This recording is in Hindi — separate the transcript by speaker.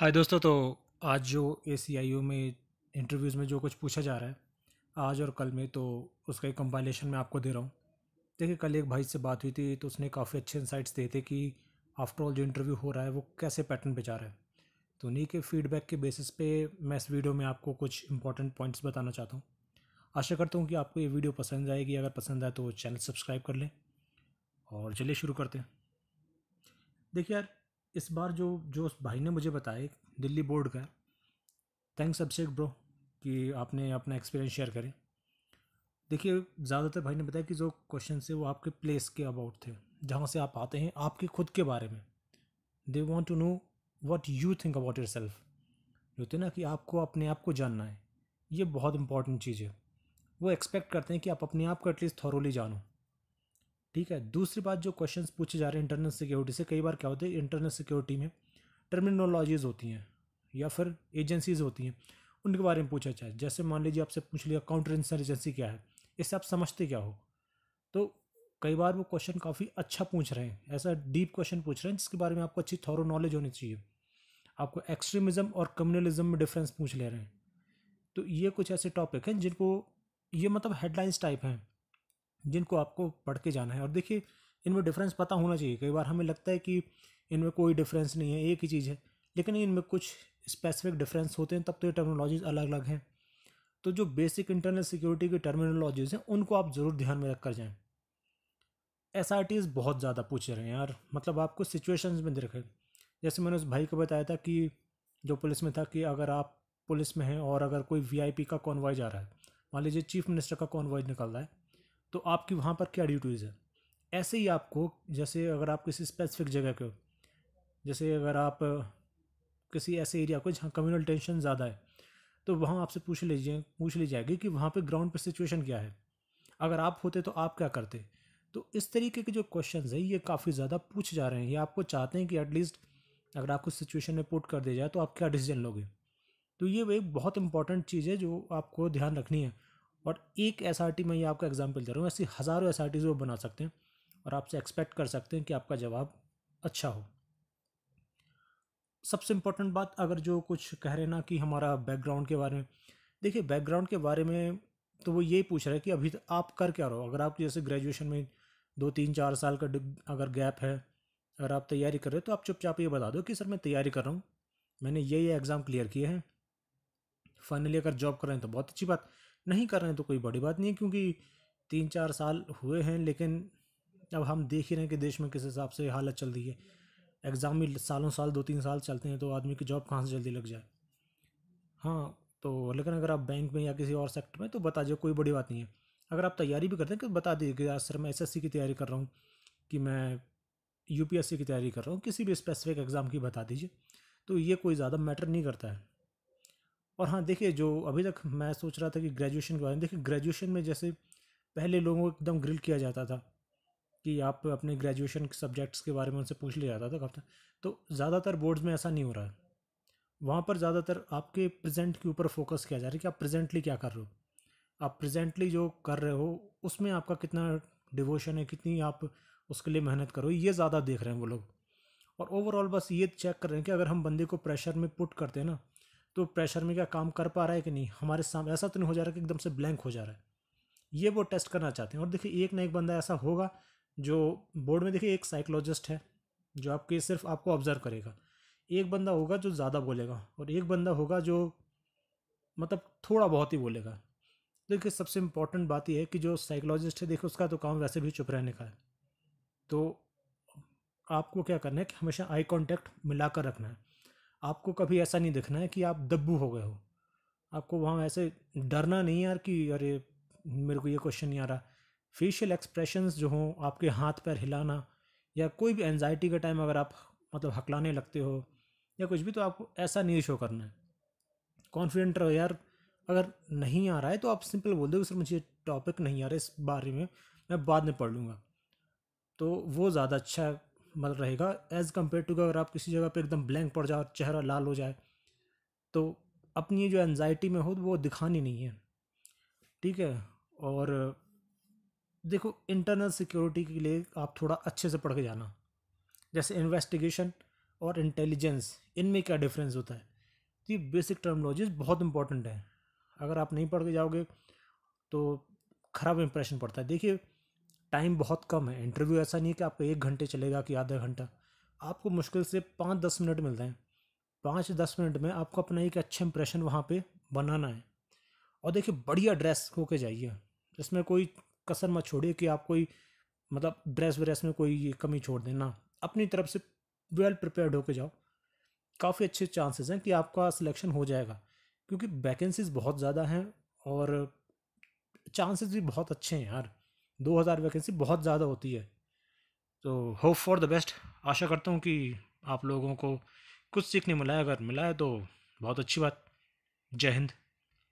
Speaker 1: हाय दोस्तों तो आज जो ए में इंटरव्यूज़ में जो कुछ पूछा जा रहा है आज और कल में तो उसका एक कंपाइलेशन मैं आपको दे रहा हूँ देखिए कल एक भाई से बात हुई थी तो उसने काफ़ी अच्छे इंसाइट्स दिए थे कि आफ्टर ऑल जो इंटरव्यू हो रहा है वो कैसे पैटर्न पे जा रहा है तो उन्हीं के फीडबैक के बेसिस पे मैं इस वीडियो में आपको कुछ इंपॉर्टेंट पॉइंट्स बताना चाहता हूँ आशा करता हूँ कि आपको ये वीडियो पसंद आएगी अगर पसंद आए तो चैनल सब्सक्राइब कर लें और चलिए शुरू करते हैं देखिए यार इस बार जो जो उस भाई ने मुझे बताया दिल्ली बोर्ड का थैंक्स अभिषेक ब्रो कि आपने अपना एक्सपीरियंस शेयर करें देखिए ज़्यादातर भाई ने बताया कि जो क्वेश्चन थे वो आपके प्लेस के अबाउट थे जहाँ से आप आते हैं आपके खुद के बारे में they want to know what you think about yourself जो होते ना कि आपको अपने आप को जानना है ये बहुत इंपॉर्टेंट चीज़ है वो एक्सपेक्ट करते हैं कि आप अपने आप को एटलीस्ट थॉरोली जानो ठीक है दूसरी बात जो क्वेश्चन पूछे जा रहे हैं इंटरनल सिक्योरिटी से कई बार क्या होते हैं इंटरनल सिक्योरिटी में टर्मिनोलॉजीज़ होती हैं या फिर एजेंसीज़ होती हैं उनके बारे में पूछा जाए जैसे मान लीजिए आपसे पूछ लिया काउंटर इंसर्जेंसी क्या है इससे आप समझते क्या हो तो कई बार वो क्वेश्चन काफ़ी अच्छा पूछ रहे हैं ऐसा डीप क्वेश्चन पूछ रहे हैं जिसके बारे में आपको अच्छी थॉरो नॉलेज होनी चाहिए आपको एक्सट्रीमिज़म और कम्युनलिज्म में डिफरेंस पूछ ले रहे हैं तो ये कुछ ऐसे टॉपिक हैं जिनको ये मतलब हेडलाइंस टाइप हैं जिनको आपको पढ़ के जाना है और देखिए इनमें डिफरेंस पता होना चाहिए कई बार हमें लगता है कि इनमें कोई डिफरेंस नहीं है एक ही चीज़ है लेकिन इनमें कुछ स्पेसिफिक डिफरेंस होते हैं तब तो ये टर्मिनोलॉजीज़ अलग अलग हैं तो जो बेसिक इंटरनल सिक्योरिटी की टर्मिनोलॉजीज़ हैं उनको आप ज़रूर ध्यान में रख कर जाएँ एस आर टीज़ बहुत ज़्यादा पूछ रहे हैं यार मतलब आपको सिचुएशंस में दे रखें जैसे मैंने उस भाई को बताया था कि जो पुलिस में था कि अगर आप पुलिस में हैं और अगर कोई वीआईपी का कॉन्वॉय जा रहा है मान लीजिए चीफ मिनिस्टर का कॉन्वॉय निकल रहा है तो आपकी वहाँ पर क्या ड्यूटीज़ है ऐसे ही आपको जैसे अगर आप किसी स्पेसिफिक जगह के हो जैसे अगर आप किसी ऐसे एरिया को जहाँ कम्यूनल टेंशन ज़्यादा है तो वहाँ आपसे पूछ लीजिए पूछ ली जाएगी कि वहाँ पे ग्राउंड पर सिचुएशन क्या है अगर आप होते तो आप क्या करते तो इस तरीके के जो क्वेश्चन है ये काफ़ी ज़्यादा पूछ जा रहे हैं ये आपको चाहते हैं कि एटलीस्ट अगर आपको सिचुएशन में पुट कर दिया जाए तो आप क्या डिसीजन लोगे तो ये एक बहुत इंपॉर्टेंट चीज़ है जो आपको ध्यान रखनी है और एक एस आर टी मैं ये आपको एग्जाम्पल दे रहा हूँ ऐसी हज़ारों एस आर वो बना सकते हैं और आपसे एक्सपेक्ट कर सकते हैं कि आपका जवाब अच्छा हो सबसे इम्पोर्टेंट बात अगर जो कुछ कह रहे ना कि हमारा बैकग्राउंड के बारे में देखिए बैकग्राउंड के बारे में तो वो यही पूछ रहा है कि अभी आप कर क्या रहो अगर आप जैसे ग्रेजुएशन में दो तीन चार साल का अगर गैप है अगर आप तैयारी कर रहे हो तो आप चुपचाप ये बता दो कि सर मैं तैयारी कर रहा हूँ मैंने ये ये एग्ज़ाम क्लियर किए हैं फाइनली अगर जॉब कर रहे हैं तो बहुत अच्छी बात नहीं कर रहे हैं तो कोई बड़ी बात नहीं है क्योंकि तीन चार साल हुए हैं लेकिन अब हम देख ही रहे हैं कि देश में किस हिसाब से हालत चल रही है एग्ज़ाम भी सालों साल दो तीन साल चलते हैं तो आदमी की जॉब कहाँ से जल्दी लग जाए हाँ तो लेकिन अगर आप बैंक में या किसी और सेक्टर में तो बता दिए कोई बड़ी बात नहीं है अगर आप तैयारी भी करते हैं तो बता दीजिए कि सर मैं एस की तैयारी कर रहा हूँ कि मैं यू की तैयारी कर रहा हूँ किसी भी स्पेसिफिक एग्ज़ाम की बता दीजिए तो ये कोई ज़्यादा मैटर नहीं करता है और हाँ देखिए जो अभी तक मैं सोच रहा था कि ग्रेजुएशन के बारे में देखिए ग्रेजुएशन में जैसे पहले लोगों को एकदम ग्रिल किया जाता था कि आप अपने ग्रेजुएशन के सब्जेक्ट्स के बारे में उनसे पूछ लिया जाता था काफ़ी तो ज़्यादातर बोर्ड्स में ऐसा नहीं हो रहा है वहाँ पर ज़्यादातर आपके प्रेजेंट के ऊपर फोकस किया जा रहा है कि आप प्रेजेंटली क्या कर रहे हो आप प्रेजेंटली जो कर रहे हो उसमें आपका कितना डिवोशन है कितनी आप उसके लिए मेहनत करो ये ज़्यादा देख रहे हैं वो लोग और ओवरऑल बस ये चेक कर रहे हैं कि अगर हम बंदे को प्रेशर में पुट करते हैं ना तो प्रेशर में क्या काम कर पा रहा है कि नहीं हमारे सामने ऐसा तो नहीं हो जा रहा कि एकदम से ब्लैंक हो जा रहा है ये वो टेस्ट करना चाहते हैं और देखिए एक ना एक बंदा ऐसा होगा जो बोर्ड में देखिए एक साइकोलॉजिस्ट है जो आपके सिर्फ आपको ऑब्जर्व करेगा एक बंदा होगा जो ज़्यादा बोलेगा और एक बंदा होगा जो मतलब थोड़ा बहुत ही बोलेगा देखिए सबसे इम्पॉर्टेंट बात यह है कि जो साइकोलॉजिस्ट है देखिए उसका तो काम वैसे भी चुप रहने का है तो आपको क्या करना है कि हमेशा आई कांटेक्ट मिलाकर रखना है आपको कभी ऐसा नहीं दिखना है कि आप दब्बू हो गए हो आपको वहाँ ऐसे डरना नहीं यार कि अरे मेरे को ये क्वेश्चन नहीं आ रहा फेशियल एक्सप्रेशंस जो हों आपके हाथ पैर हिलाना या कोई भी एनजाइटी का टाइम अगर आप मतलब हकलाने लगते हो या कुछ भी तो आपको ऐसा नहीं शो करना है कॉन्फिडेंट रहो यार अगर नहीं आ रहा है तो आप सिंपल बोल दो सर मुझे टॉपिक नहीं आ रहा इस बारे में मैं बाद में पढ़ लूँगा तो वो ज़्यादा अच्छा मतलब रहेगा एज़ कम्पेयर टू अगर आप किसी जगह पर एकदम ब्लैंक पड़ जाए चेहरा लाल हो जाए तो अपनी जो एनजाइटी में हो वो दिखानी नहीं है ठीक है और देखो इंटरनल सिक्योरिटी के लिए आप थोड़ा अच्छे से पढ़ के जाना जैसे इन्वेस्टिगेशन और इंटेलिजेंस इनमें क्या डिफरेंस होता है तो ये बेसिक टर्मोलॉजीज बहुत इंपॉर्टेंट है अगर आप नहीं पढ़ के जाओगे तो ख़राब इंप्रेशन पड़ता है देखिए टाइम बहुत कम है इंटरव्यू ऐसा नहीं है कि आपका एक घंटे चलेगा कि आधा घंटा आपको मुश्किल से पाँच दस मिनट मिलते हैं पाँच दस मिनट में आपको अपना एक अच्छा इंप्रेशन वहाँ पर बनाना है और देखिए बढ़िया ड्रेस होके जाइए इसमें कोई कसर मत छोड़िए कि आप कोई मतलब ड्रेस व्रेस में कोई कमी छोड़ देना अपनी तरफ से वेल प्रिपेयर्ड होके जाओ काफ़ी अच्छे चांसेस हैं कि आपका सिलेक्शन हो जाएगा क्योंकि वैकेंसीज़ बहुत ज़्यादा हैं और चांसेस भी बहुत अच्छे हैं यार दो हज़ार वैकेंसी बहुत ज़्यादा होती है तो होप फॉर द बेस्ट आशा करता हूँ कि आप लोगों को कुछ सीखने मिला है अगर मिला है तो बहुत अच्छी बात जय हिंद